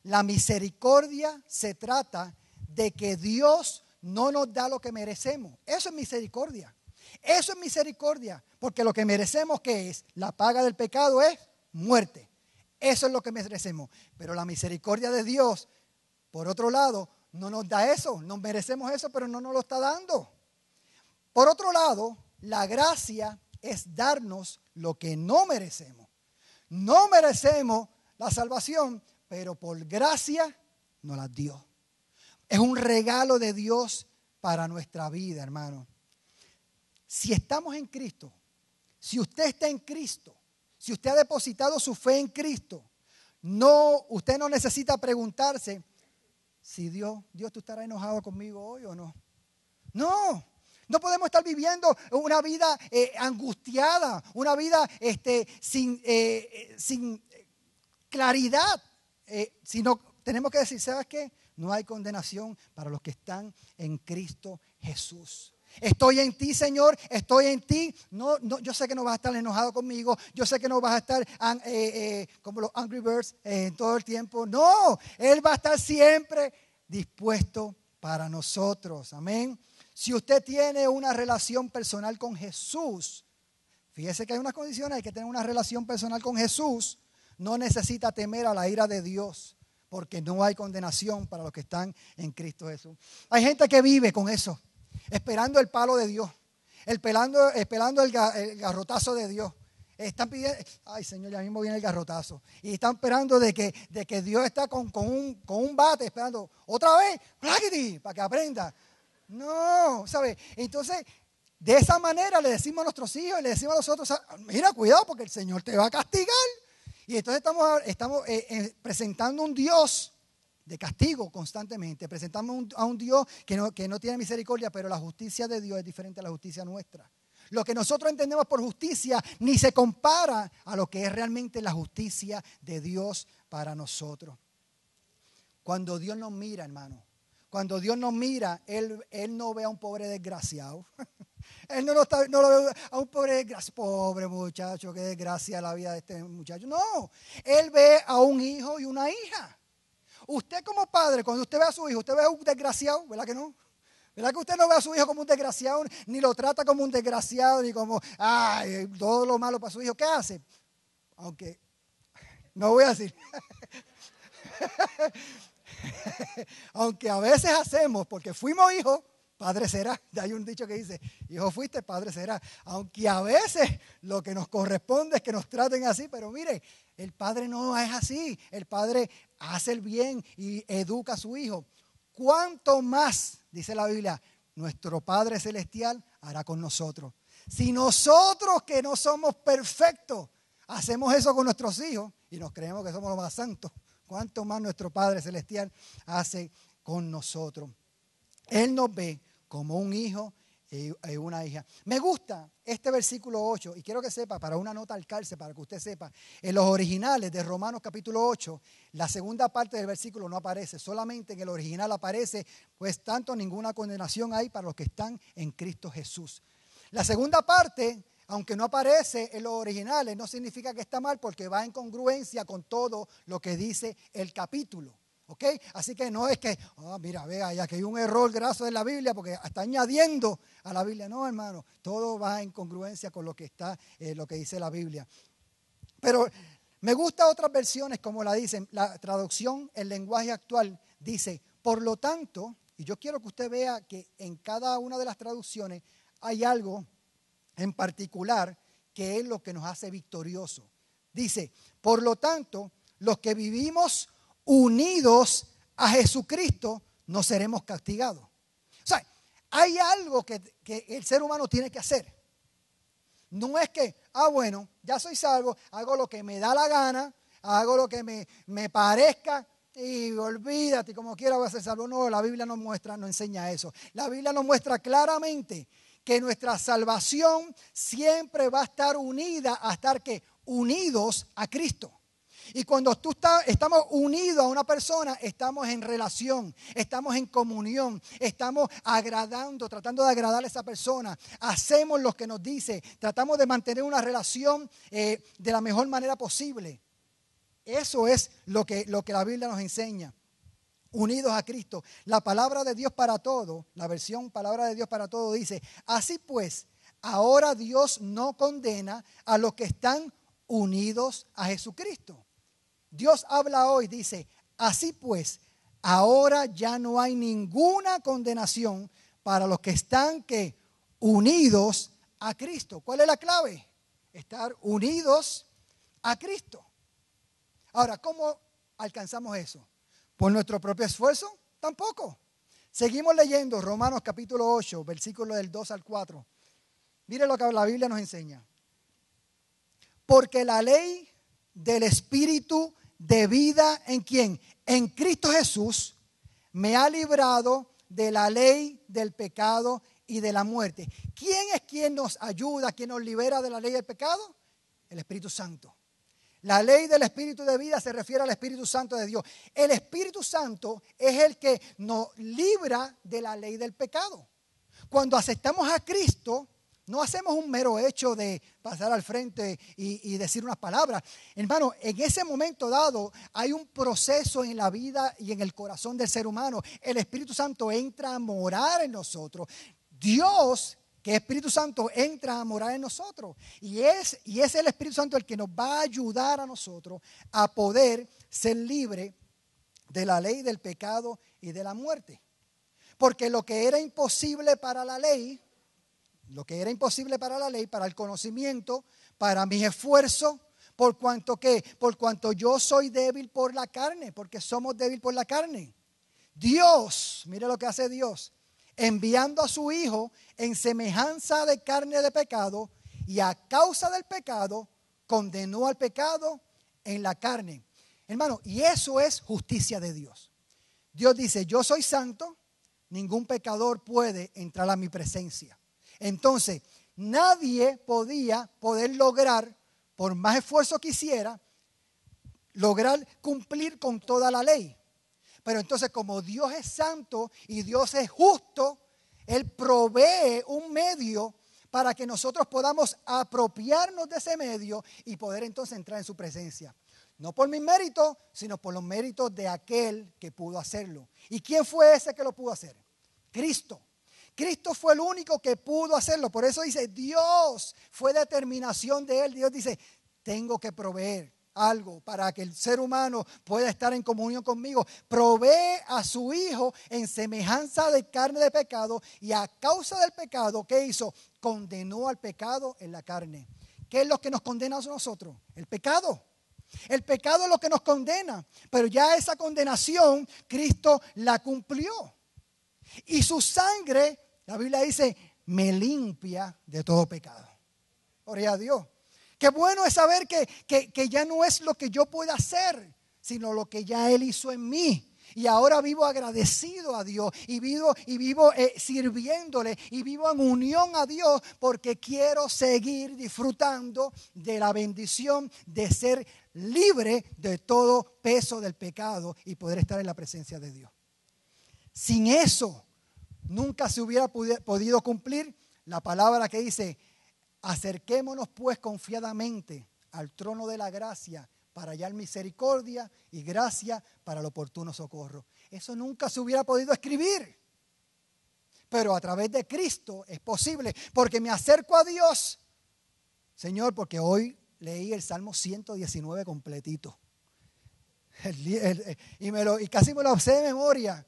la misericordia se trata de que Dios no nos da lo que merecemos. Eso es misericordia. Eso es misericordia, porque lo que merecemos ¿qué es la paga del pecado es muerte. Eso es lo que merecemos. Pero la misericordia de Dios, por otro lado, no nos da eso. Nos merecemos eso, pero no nos lo está dando. Por otro lado, la gracia es darnos lo que no merecemos. No merecemos la salvación, pero por gracia nos la dio. Es un regalo de Dios para nuestra vida, hermano. Si estamos en Cristo, si usted está en Cristo, si usted ha depositado su fe en Cristo, no, usted no necesita preguntarse si Dios, Dios, tú estarás enojado conmigo hoy o no. No, no podemos estar viviendo una vida eh, angustiada, una vida este, sin, eh, claridad, eh, sino tenemos que decir, ¿sabes qué? No hay condenación para los que están en Cristo Jesús. Estoy en ti, Señor, estoy en ti. No, no, yo sé que no vas a estar enojado conmigo, yo sé que no vas a estar eh, eh, como los Angry Birds eh, todo el tiempo. No, Él va a estar siempre dispuesto para nosotros. Amén. Si usted tiene una relación personal con Jesús, fíjese que hay unas condiciones, hay que tener una relación personal con Jesús, no necesita temer a la ira de Dios, porque no hay condenación para los que están en Cristo Jesús. Hay gente que vive con eso esperando el palo de Dios, esperando, esperando el, garrotazo de Dios. Están pidiendo, ay Señor, ya mismo viene el garrotazo. Y están esperando de que, de que Dios está con, con, un, con un bate, esperando otra vez, para que aprenda. No, ¿sabes? Entonces, de esa manera le decimos a nuestros hijos le decimos a nosotros, ah, mira, cuidado porque el Señor te va a castigar. Y entonces estamos, estamos eh, eh, presentando un Dios de castigo constantemente. Presentamos a un Dios que no, que no tiene misericordia, pero la justicia de Dios es diferente a la justicia nuestra. Lo que nosotros entendemos por justicia ni se compara a lo que es realmente la justicia de Dios para nosotros. Cuando Dios nos mira, hermano, cuando Dios nos mira, Él, él no ve a un pobre desgraciado. él no lo, ve a un pobre desgraciado. Pobre muchacho, que desgracia la vida de este muchacho. No, Él ve a un hijo y una hija. Usted como padre, cuando usted ve a su hijo, usted ve a un desgraciado, ¿verdad que no? ¿Verdad que usted no ve a su hijo como un desgraciado, ni lo trata como un desgraciado, ni como, ay, todo lo malo para su hijo? ¿Qué hace? Aunque, no voy a decir. Aunque a veces hacemos, porque fuimos hijos, padre será. Hay un dicho que dice, hijo fuiste, padre será. Aunque a veces lo que nos corresponde es que nos traten así, pero mire, el padre no es así. El padre hace el bien y educa a su hijo. ¿Cuánto más, dice la Biblia, nuestro Padre Celestial hará con nosotros? Si nosotros que no somos perfectos hacemos eso con nuestros hijos y nos creemos que somos los más santos, ¿cuánto más nuestro Padre Celestial hace con nosotros? Él nos ve como un hijo y una hija. Me gusta este versículo 8 y quiero que sepa, para una nota al cárcel, para que usted sepa, en los originales de Romanos capítulo 8, la segunda parte del versículo no aparece, solamente en el original aparece, pues tanto ninguna condenación hay para los que están en Cristo Jesús. La segunda parte, aunque no aparece en los originales, no significa que está mal porque va en congruencia con todo lo que dice el capítulo. ¿Ok? Así que no es que, ah, mira, vea, ya que hay un error graso en la Biblia porque está añadiendo a la Biblia. No, hermano, todo va en congruencia con lo que está, eh, lo que dice la Biblia. Pero me gustan otras versiones como la dicen. La traducción, el lenguaje actual dice, por lo tanto, y yo quiero que usted vea que en cada una de las traducciones hay algo en particular que es lo que nos hace victorioso. Dice, por lo tanto, los que vivimos unidos a Jesucristo, no seremos castigados. O sea, hay algo que, el ser humano tiene que hacer. No es que, ah, bueno, ya soy salvo, hago lo que me da la gana, hago lo que me, me parezca, y olvídate, como quiera voy a ser salvo. No, la Biblia nos muestra, no enseña eso. La Biblia nos muestra claramente que nuestra salvación siempre va a estar unida a estar que unidos a Cristo. Y cuando tú estamos unidos a una persona, estamos en relación, estamos en comunión, estamos agradando, tratando de agradar a esa persona. Hacemos lo que nos dice, tratamos de mantener una relación eh, de la mejor manera posible. Eso es lo lo que la Biblia nos enseña. Unidos a Cristo. La palabra de Dios para todo, la versión palabra de Dios para todo dice, así pues, ahora Dios no condena a los que están unidos a Jesucristo. Dios habla hoy, dice, así pues, ahora ya no hay ninguna condenación para los que están que unidos a Cristo. ¿Cuál es la clave? Estar unidos a Cristo. Ahora, ¿cómo alcanzamos eso? ¿Por nuestro propio esfuerzo? Tampoco. Seguimos leyendo Romanos capítulo 8, versículo del 2 al 4. Mire lo que la Biblia nos enseña. Porque la ley del Espíritu de vida en quien? En Cristo Jesús me ha librado de la ley, del pecado y de la muerte. ¿Quién es quien nos ayuda, quien nos libera de la ley del pecado? El Espíritu Santo. La ley del Espíritu de vida se refiere al Espíritu Santo de Dios. El Espíritu Santo es el que nos libra de la ley del pecado. Cuando aceptamos a Cristo, no hacemos un mero hecho de pasar al frente y, decir unas palabras. Hermano, en ese momento dado hay un proceso en la vida y en el corazón del ser humano. El Espíritu Santo entra a morar en nosotros. Dios, que Espíritu Santo, entra a morar en nosotros. Y es, y es el Espíritu Santo el que nos va a ayudar a nosotros a poder ser libre de la ley del pecado y de la muerte. Porque lo que era imposible para la ley, lo que era imposible para la ley, para el conocimiento, para mis esfuerzos, por cuanto que, por cuanto yo soy débil por la carne, porque somos débil por la carne. Dios, mire lo que hace Dios, enviando a su Hijo en semejanza de carne de pecado, y a causa del pecado, condenó al pecado en la carne. Hermano, y eso es justicia de Dios. Dios dice, yo soy santo, ningún pecador puede entrar a mi presencia. Entonces, nadie podía poder lograr, por más esfuerzo que hiciera, lograr cumplir con toda la ley. Pero entonces, como Dios es santo y Dios es justo, Él provee un medio para que nosotros podamos apropiarnos de ese medio y poder entonces entrar en su presencia. No por mi mérito, sino por los méritos de aquel que pudo hacerlo. ¿Y quién fue ese que lo pudo hacer? Cristo. Cristo fue el único que pudo hacerlo. Por eso dice, Dios fue determinación de él. Dios dice, tengo que proveer algo para que el ser humano pueda estar en comunión conmigo. Provee a su hijo en semejanza de carne de pecado y a causa del pecado que hizo, condenó al pecado en la carne. ¿Qué es lo que nos condena a nosotros? El pecado. El pecado es lo que nos condena, pero ya esa condenación Cristo la cumplió. Y su sangre, la Biblia dice, me limpia de todo pecado. Gloria a Dios. Qué bueno es saber que, ya no es lo que yo pueda hacer, sino lo que ya Él hizo en mí. Y ahora vivo agradecido a Dios y vivo, y vivo eh, sirviéndole y vivo en unión a Dios porque quiero seguir disfrutando de la bendición de ser libre de todo peso del pecado y poder estar en la presencia de Dios. Sin eso, nunca se hubiera podido cumplir la palabra que dice, acerquémonos pues confiadamente al trono de la gracia para hallar misericordia y gracia para el oportuno socorro. Eso nunca se hubiera podido escribir. Pero a través de Cristo es posible, porque me acerco a Dios. Señor, porque hoy leí el Salmo 119 completito. y, me lo, casi me lo sé de memoria.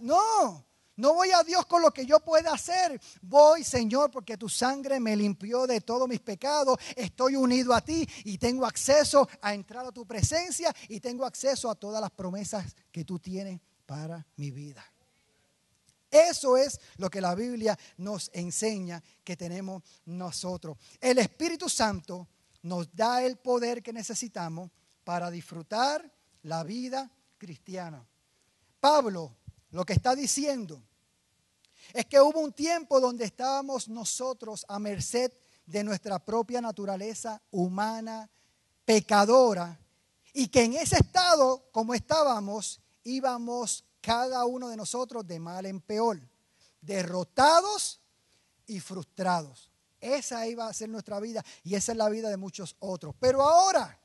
No, no voy a Dios con lo que yo pueda hacer. Voy, Señor, porque tu sangre me limpió de todos mis pecados. Estoy unido a ti y tengo acceso a entrar a tu presencia y tengo acceso a todas las promesas que tú tienes para mi vida. Eso es lo que la Biblia nos enseña que tenemos nosotros. El Espíritu Santo nos da el poder que necesitamos para disfrutar la vida cristiana. Pablo lo que está diciendo es que hubo un tiempo donde estábamos nosotros a merced de nuestra propia naturaleza humana, pecadora, y que en ese estado, como estábamos, íbamos cada uno de nosotros de mal en peor, derrotados y frustrados. Esa iba a ser nuestra vida y esa es la vida de muchos otros. Pero ahora,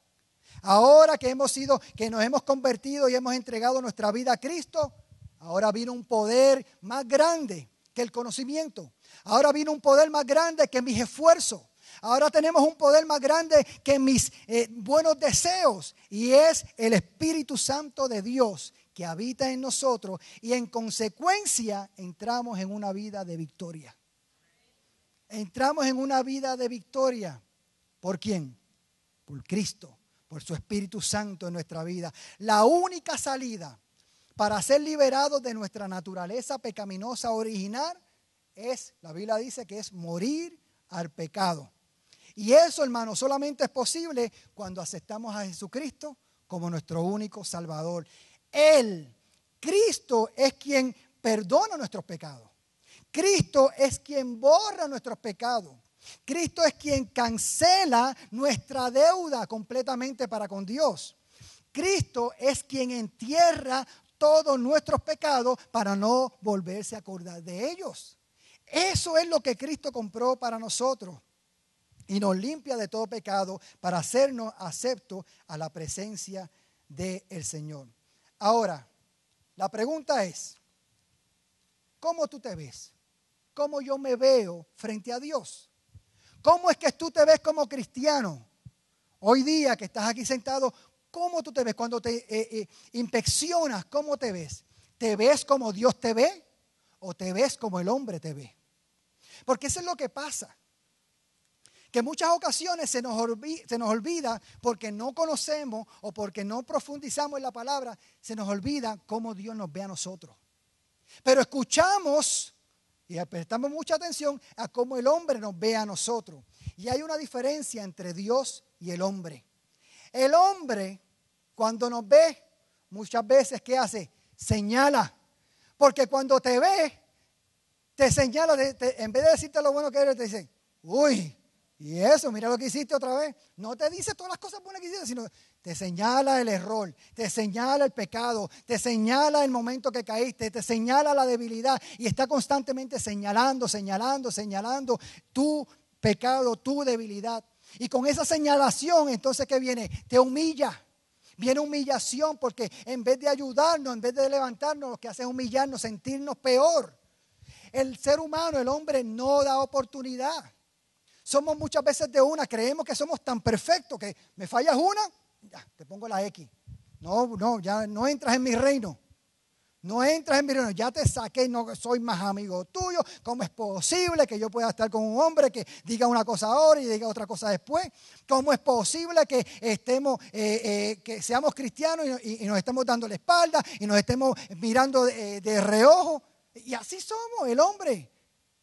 ahora que hemos sido, que nos hemos convertido y hemos entregado nuestra vida a Cristo, ahora vino un poder más grande que el conocimiento. Ahora vino un poder más grande que mis esfuerzos. Ahora tenemos un poder más grande que mis eh, buenos deseos y es el Espíritu Santo de Dios que habita en nosotros y en consecuencia entramos en una vida de victoria. Entramos en una vida de victoria. ¿Por quién? Por Cristo, por su Espíritu Santo en nuestra vida. La única salida para ser liberados de nuestra naturaleza pecaminosa original es, la Biblia dice que es morir al pecado. Y eso, hermano, solamente es posible cuando aceptamos a Jesucristo como nuestro único Salvador. Él, Cristo, es quien perdona nuestros pecados. Cristo es quien borra nuestros pecados. Cristo es quien cancela nuestra deuda completamente para con Dios. Cristo es quien entierra todos nuestros pecados para no volverse a acordar de ellos. Eso es lo que Cristo compró para nosotros y nos limpia de todo pecado para hacernos acepto a la presencia del Señor. Ahora, la pregunta es, ¿cómo tú te ves? ¿Cómo yo me veo frente a Dios? ¿Cómo es que tú te ves como cristiano? Hoy día que estás aquí sentado, cómo tú te ves, cuando te eh, eh, inspeccionas cómo te ves, ¿te ves como Dios te ve o te ves como el hombre te ve? Porque eso es lo que pasa. Que muchas ocasiones se nos, se nos olvida porque no conocemos o porque no profundizamos en la palabra, se nos olvida cómo Dios nos ve a nosotros. Pero escuchamos y prestamos mucha atención a cómo el hombre nos ve a nosotros. Y hay una diferencia entre Dios y el hombre. El hombre cuando nos ve, muchas veces, ¿qué hace? Señala. Porque cuando te ve, te señala, en vez de decirte lo bueno que eres, te dice, uy, y eso, mira lo que hiciste otra vez. No te dice todas las cosas buenas que hiciste, sino te señala el error, te señala el pecado, te señala el momento que caíste, te señala la debilidad y está constantemente señalando, señalando, señalando tu pecado, tu debilidad. Y con esa señalación, entonces, ¿qué viene? Te humilla Viene humillación porque en vez de ayudarnos, en vez de levantarnos, lo que hace es humillarnos, sentirnos peor. El ser humano, el hombre, no da oportunidad. Somos muchas veces de una, creemos que somos tan perfectos que me fallas una, ya, te pongo la X. No, no, ya no entras en mi reino. No entras en reino, ya te saqué, no soy más amigo tuyo. ¿Cómo es posible que yo pueda estar con un hombre que diga una cosa ahora y diga otra cosa después? ¿Cómo es posible que estemos, eh, eh, que seamos cristianos y, nos estemos dando la espalda y nos estemos mirando eh, de reojo? Y así somos, el hombre.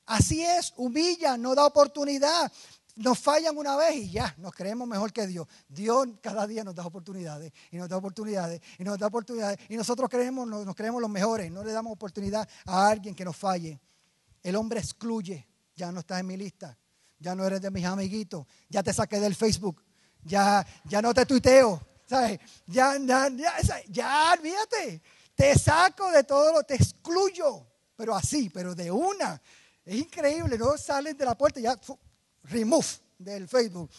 Así es, humilla, no da oportunidad nos fallan una vez y ya, nos creemos mejor que Dios. Dios cada día nos da oportunidades y nos da oportunidades y nos da oportunidades y nosotros creemos, nos, creemos los mejores, no le damos oportunidad a alguien que nos falle. El hombre excluye, ya no estás en mi lista, ya no eres de mis amiguitos, ya te saqué del Facebook, ya, ya no te tuiteo, ¿sabes? Ya, ya, ya, ya, olvídate, te saco de todo, lo, te excluyo, pero así, pero de una. Es increíble, no salen de la puerta ya remove del Facebook.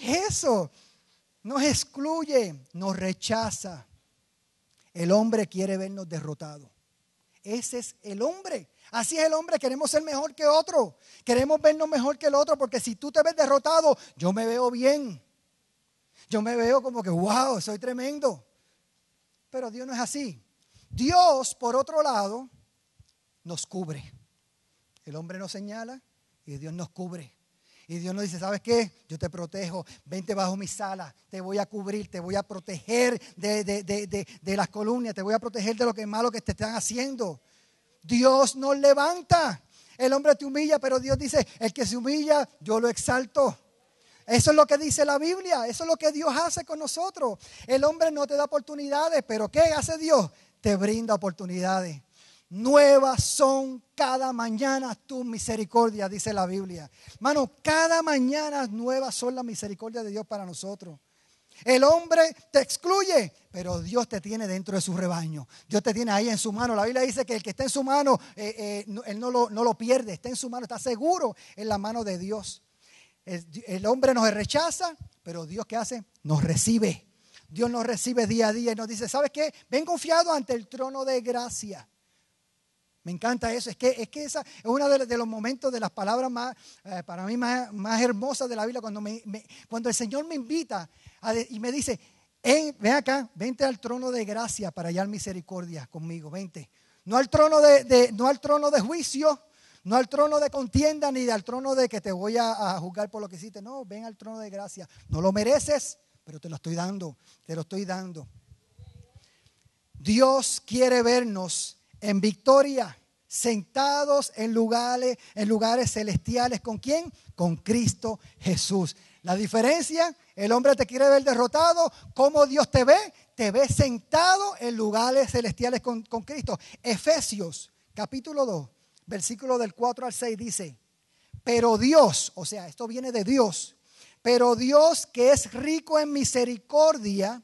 ¿Qué es eso? Nos excluye, nos rechaza. El hombre quiere vernos derrotados. Ese es el hombre. Así es el hombre, queremos ser mejor que otro. Queremos vernos mejor que el otro, porque si tú te ves derrotado, yo me veo bien. Yo me veo como que, wow, soy tremendo. Pero Dios no es así. Dios, por otro lado, nos cubre. El hombre nos señala, y Dios nos cubre. Y Dios nos dice, ¿sabes qué? Yo te protejo, vente bajo mi sala, te voy a cubrir, te voy a proteger de, de las columnas, te voy a proteger de lo que es malo que te están haciendo. Dios nos levanta. El hombre te humilla, pero Dios dice, el que se humilla, yo lo exalto. Eso es lo que dice la Biblia, eso es lo que Dios hace con nosotros. El hombre no te da oportunidades, pero ¿qué hace Dios? Te brinda oportunidades. Nuevas son cada mañana Tu misericordia dice la Biblia. Hermano, cada mañana nuevas son las misericordias de Dios para nosotros. El hombre te excluye, pero Dios te tiene dentro de su rebaño. Dios te tiene ahí en su mano. La Biblia dice que el que está en su mano, eh, eh, él no lo, pierde, está en su mano, está seguro en la mano de Dios. El, el hombre nos rechaza, pero Dios qué hace? Nos recibe. Dios nos recibe día a día y nos dice, ¿sabes qué? Ven confiado ante el trono de gracia. Me encanta eso. Es que, es que esa es uno de, los momentos de las palabras más, eh, para mí más, hermosas de la Biblia, cuando, cuando el Señor me invita y me dice, ven acá, vente al trono de gracia para hallar misericordia conmigo, vente. No al trono de, no al trono de juicio, no al trono de contienda, ni al trono de que te voy a, a juzgar por lo que hiciste. No, ven al trono de gracia. No lo mereces, pero te lo estoy dando, te lo estoy dando. Dios quiere vernos en victoria, sentados en lugares, en lugares celestiales. ¿Con quién? Con Cristo Jesús. La diferencia, el hombre te quiere ver derrotado, ¿cómo Dios te ve? Te ve sentado en lugares celestiales con, con Cristo. Efesios capítulo 2, versículo del 4 al 6 dice, pero Dios, o sea, esto viene de Dios, pero Dios que es rico en misericordia,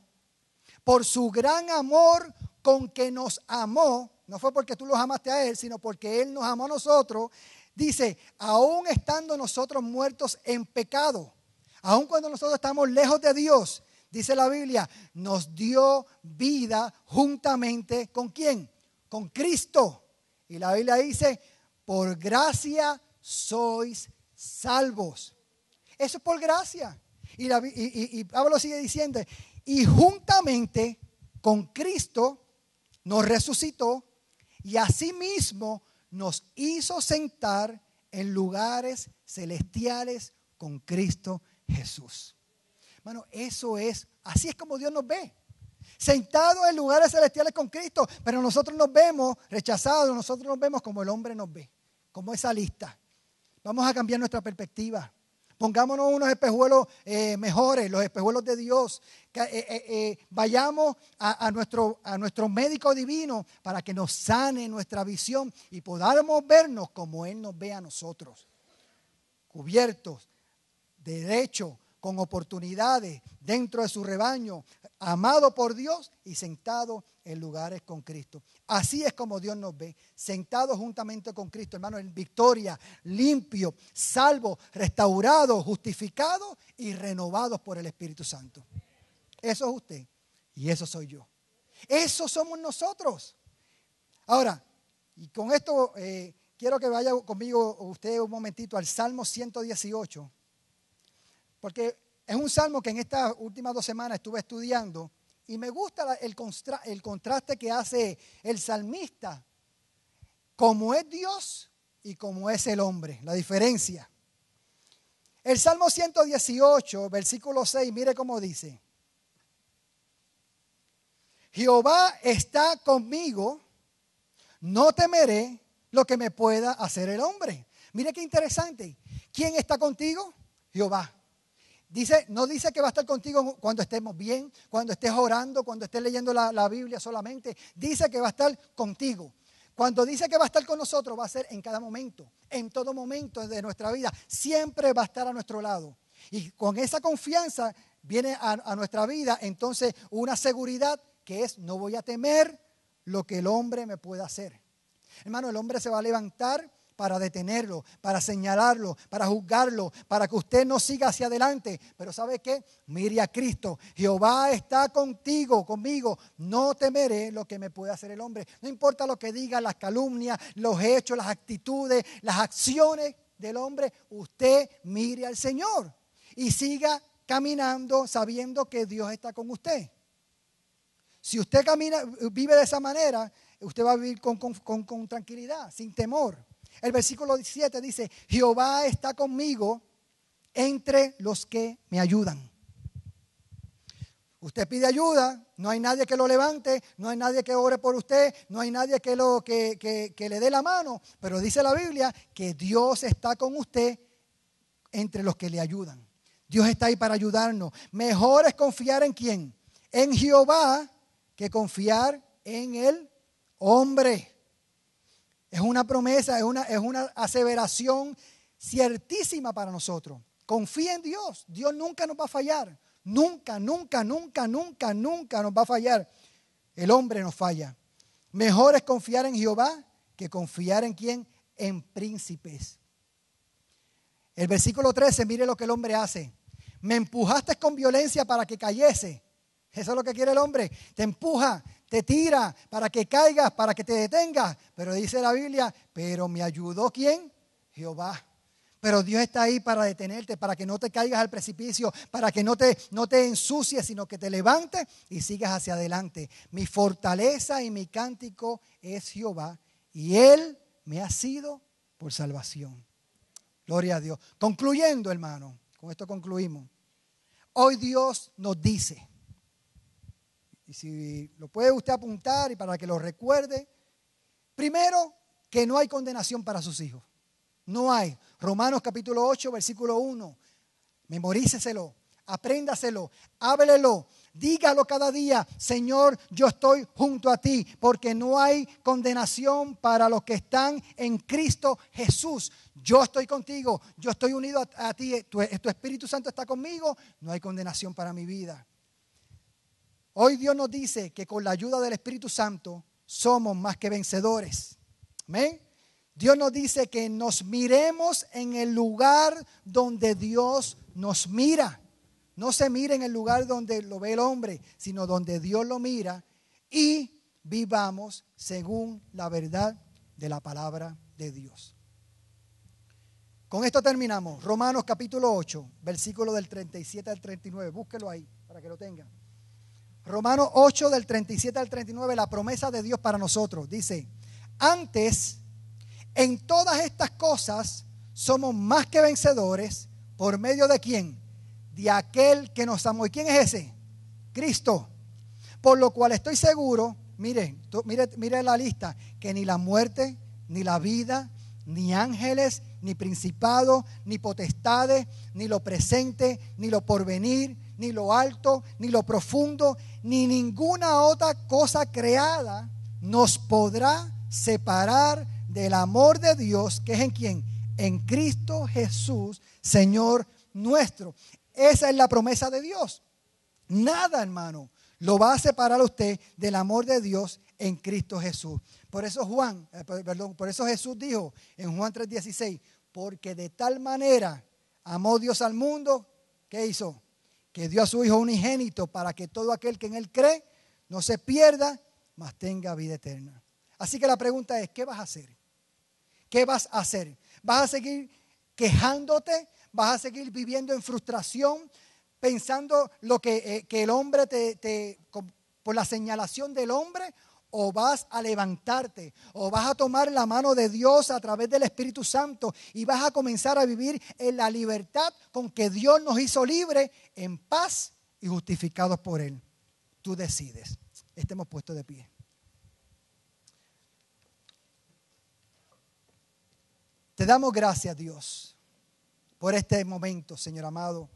por su gran amor con que nos amó, no fue porque tú los amaste a Él, sino porque Él nos amó a nosotros. Dice, aún estando nosotros muertos en pecado, aún cuando nosotros estamos lejos de Dios, dice la Biblia, nos dio vida juntamente con quién? Con Cristo. Y la Biblia dice, por gracia sois salvos. Eso es por gracia. Y, y, Pablo sigue diciendo, y juntamente con Cristo nos resucitó y asimismo nos hizo sentar en lugares celestiales con Cristo Jesús. Hermano, eso es, así es como Dios nos ve. Sentados en lugares celestiales con Cristo, pero nosotros nos vemos rechazados, nosotros nos vemos como el hombre nos ve, como esa lista. Vamos a cambiar nuestra perspectiva pongámonos unos espejuelos eh, mejores, los espejuelos de Dios. Eh, eh, vayamos a, nuestro, a nuestro médico divino para que nos sane nuestra visión y podamos vernos como Él nos ve a nosotros, cubiertos, derecho, con oportunidades dentro de su rebaño, amado por Dios y sentado en lugares con Cristo. Así es como Dios nos ve, sentados juntamente con Cristo, hermano, en victoria, limpio, salvo, restaurado, justificado y renovados por el Espíritu Santo. Eso es usted y eso soy yo. Eso somos nosotros. Ahora, y con esto eh, quiero que vaya conmigo usted un momentito al Salmo 118, porque es un salmo que en estas últimas dos semanas estuve estudiando y me gusta el, el contraste que hace el salmista, como es Dios y como es el hombre, la diferencia. El Salmo 118, versículo 6, mire cómo dice. Jehová está conmigo, no temeré lo que me pueda hacer el hombre. Mire qué interesante. ¿Quién está contigo? Jehová. Dice, no dice que va a estar contigo cuando estemos bien, cuando estés orando, cuando estés leyendo la, Biblia solamente. Dice que va a estar contigo. Cuando dice que va a estar con nosotros, va a ser en cada momento, en todo momento de nuestra vida. Siempre va a estar a nuestro lado. Y con esa confianza viene a, a nuestra vida entonces una seguridad que es, no voy a temer lo que el hombre me pueda hacer. Hermano, el hombre se va a levantar para detenerlo, para señalarlo, para juzgarlo, para que usted no siga hacia adelante. Pero ¿sabe qué? Mire a Cristo. Jehová está contigo, conmigo. No temeré lo que me puede hacer el hombre. No importa lo que diga, las calumnias, los hechos, las actitudes, las acciones del hombre. Usted mire al Señor y siga caminando sabiendo que Dios está con usted. Si usted camina, vive de esa manera, usted va a vivir con, tranquilidad, sin temor. El versículo 7 dice, Jehová está conmigo entre los que me ayudan. Usted pide ayuda, no hay nadie que lo levante, no hay nadie que ore por usted, no hay nadie que, lo, que le dé la mano, pero dice la Biblia que Dios está con usted entre los que le ayudan. Dios está ahí para ayudarnos. Mejor es confiar en quién, en Jehová, que confiar en el hombre. Es una promesa, es una, es una aseveración ciertísima para nosotros. Confía en Dios. Dios nunca nos va a fallar. Nunca, nunca, nunca, nunca, nunca nos va a fallar. El hombre nos falla. Mejor es confiar en Jehová que confiar en quién? En príncipes. El versículo 13, mire lo que el hombre hace. Me empujaste con violencia para que cayese. Eso es lo que quiere el hombre. Te empuja, te tira para que caigas, para que te detengas. Pero dice la Biblia, pero me ayudó quién? Jehová. Pero Dios está ahí para detenerte, para que no te caigas al precipicio, para que no te, no te ensucies, sino que te levantes y sigas hacia adelante. Mi fortaleza y mi cántico es Jehová, y Él me ha sido por salvación. Gloria a Dios. Concluyendo, hermano, con esto concluimos. Hoy Dios nos dice, y si lo puede usted apuntar y para que lo recuerde, primero, que no hay condenación para sus hijos. No hay. Romanos capítulo 8, versículo 1. Memoríceselo, apréndaselo, háblelo, dígalo cada día, Señor, yo estoy junto a ti, porque no hay condenación para los que están en Cristo Jesús. Yo estoy contigo, yo estoy unido a, ti, tu Espíritu Santo está conmigo, no hay condenación para mi vida. Hoy Dios nos dice que con la ayuda del Espíritu Santo somos más que vencedores. Amén. Dios nos dice que nos miremos en el lugar donde Dios nos mira. No se mire en el lugar donde lo ve el hombre, sino donde Dios lo mira y vivamos según la verdad de la palabra de Dios. Con esto terminamos. Romanos capítulo 8, versículo del 37 al 39. Búsquelo ahí para que lo tengan. Romanos 8 del 37 al 39, la promesa de Dios para nosotros. Dice, antes, en todas estas cosas somos más que vencedores por medio de quién? De aquel que nos amó. ¿Y quién es ese? Cristo. Por lo cual estoy seguro, miren, mire, mire la lista, que ni la muerte, ni la vida, ni ángeles, ni principados, ni potestades, ni lo presente, ni lo porvenir ni lo alto, ni lo profundo, ni ninguna otra cosa creada nos podrá separar del amor de Dios, que es en quien? En Cristo Jesús, Señor nuestro. Esa es la promesa de Dios. Nada, hermano, lo va a separar usted del amor de Dios en Cristo Jesús. Por eso Juan, eh, perdón, por eso Jesús dijo en Juan 3:16, porque de tal manera amó Dios al mundo, ¿qué hizo? que dio a su Hijo unigénito para que todo aquel que en Él cree no se pierda, mas tenga vida eterna. Así que la pregunta es, ¿qué vas a hacer? ¿Qué vas a hacer? ¿Vas a seguir quejándote? ¿Vas a seguir viviendo en frustración? Pensando lo que, eh, el hombre te, por la señalación del hombre o vas a levantarte, o vas a tomar la mano de Dios a través del Espíritu Santo y vas a comenzar a vivir en la libertad con que Dios nos hizo libre, en paz y justificados por Él. Tú decides. Estemos puestos de pie. Te damos gracias, Dios, por este momento, Señor amado,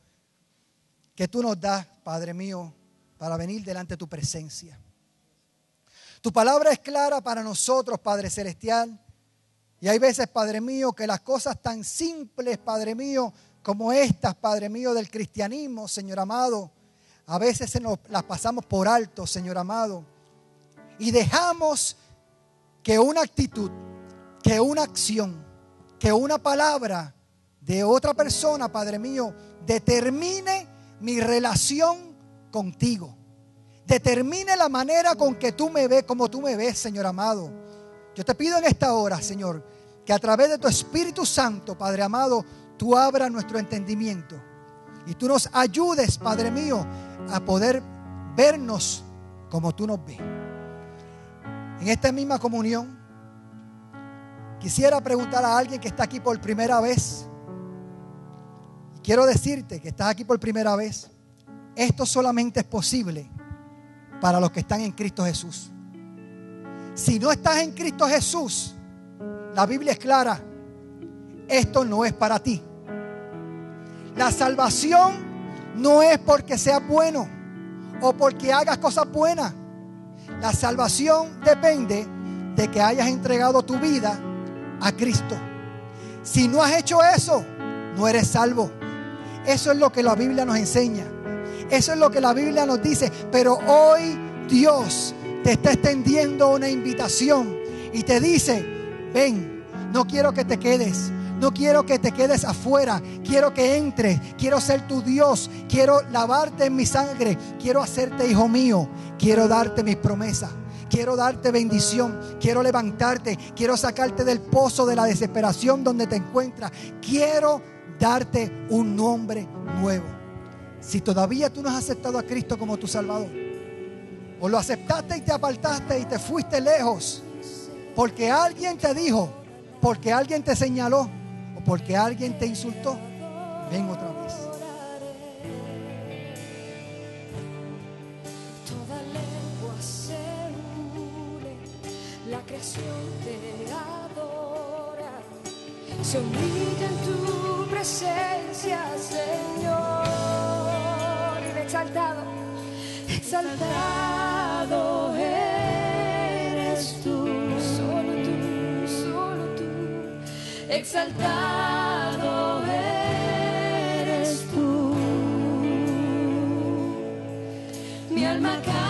que tú nos das, Padre mío, para venir delante de tu presencia. Tu palabra es clara para nosotros, Padre Celestial. Y hay veces, Padre mío, que las cosas tan simples, Padre mío, como estas, Padre mío, del cristianismo, Señor amado, a veces se nos, las pasamos por alto, Señor amado. Y dejamos que una actitud, que una acción, que una palabra de otra persona, Padre mío, determine mi relación contigo determine la manera con que tú me ves, como tú me ves, Señor amado. Yo te pido en esta hora, Señor, que a través de tu Espíritu Santo, Padre amado, tú abras nuestro entendimiento y tú nos ayudes, Padre mío, a poder vernos como tú nos ves. En esta misma comunión, quisiera preguntar a alguien que está aquí por primera vez. Quiero decirte que estás aquí por primera vez. Esto solamente es posible para los que están en Cristo Jesús. Si no estás en Cristo Jesús, la Biblia es clara, esto no es para ti. La salvación no es porque seas bueno o porque hagas cosas buenas. La salvación depende de que hayas entregado tu vida a Cristo. Si no has hecho eso, no eres salvo. Eso es lo que la Biblia nos enseña. Eso es lo que la Biblia nos dice. Pero hoy Dios te está extendiendo una invitación y te dice, ven, no quiero que te quedes. No quiero que te quedes afuera. Quiero que entres. Quiero ser tu Dios. Quiero lavarte en mi sangre. Quiero hacerte hijo mío. Quiero darte mis promesas. Quiero darte bendición. Quiero levantarte. Quiero sacarte del pozo de la desesperación donde te encuentras. Quiero darte un nombre nuevo. Si todavía tú no has aceptado a Cristo como tu Salvador, o lo aceptaste y te apartaste y te fuiste lejos, porque alguien te dijo, porque alguien te señaló, o porque alguien te insultó, ven otra vez. Toda lengua se la creación te adora, se en tu presencia, Señor exaltado, exaltado eres tú, solo tú, solo tú, exaltado eres tú. Mi alma